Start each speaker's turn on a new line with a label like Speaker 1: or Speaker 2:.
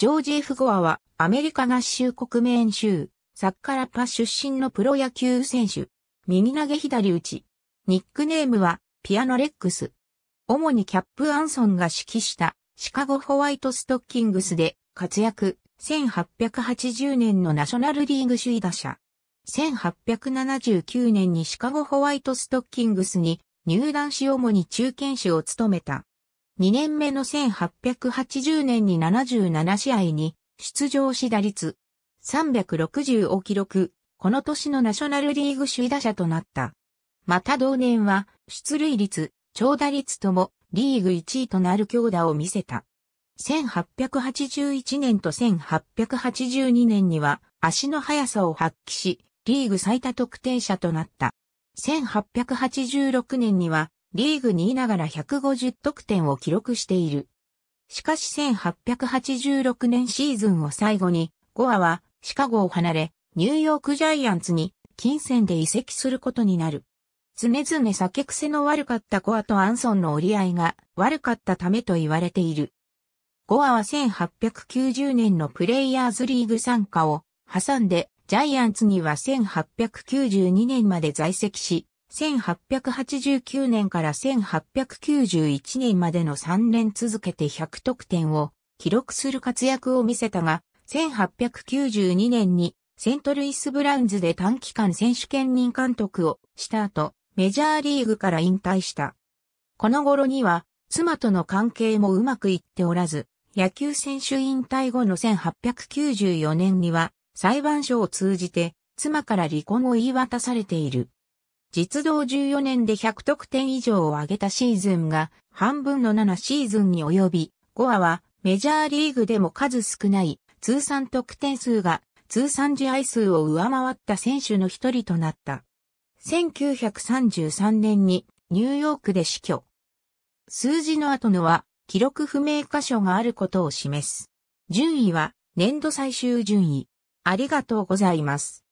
Speaker 1: ジョージ・フゴアはアメリカ合衆国メーン州、サッカラパ出身のプロ野球選手。右投げ左打ち。ニックネームはピアノレックス。主にキャップ・アンソンが指揮したシカゴホワイトストッキングスで活躍。1880年のナショナルリーグ首位打者。1879年にシカゴホワイトストッキングスに入団し主に中堅手を務めた。2年目の1880年に77試合に出場し打率360を記録、この年のナショナルリーグ首位打者となった。また同年は出塁率、長打率ともリーグ1位となる強打を見せた。1881年と1882年には足の速さを発揮し、リーグ最多得点者となった。1886年にはリーグ2位ながら150得点を記録している。しかし1886年シーズンを最後に、ゴアはシカゴを離れ、ニューヨークジャイアンツに金銭で移籍することになる。常々酒癖の悪かったゴアとアンソンの折り合いが悪かったためと言われている。ゴアは1890年のプレイヤーズリーグ参加を挟んでジャイアンツには1892年まで在籍し、1889年から1891年までの3年続けて100得点を記録する活躍を見せたが、1892年にセントルイスブラウンズで短期間選手権任監督をした後、メジャーリーグから引退した。この頃には、妻との関係もうまくいっておらず、野球選手引退後の1894年には、裁判所を通じて、妻から離婚を言い渡されている。実動14年で100得点以上を挙げたシーズンが半分の7シーズンに及び、ゴアはメジャーリーグでも数少ない通算得点数が通算試合数を上回った選手の一人となった。1933年にニューヨークで死去。数字の後のは記録不明箇所があることを示す。順位は年度最終順位。ありがとうございます。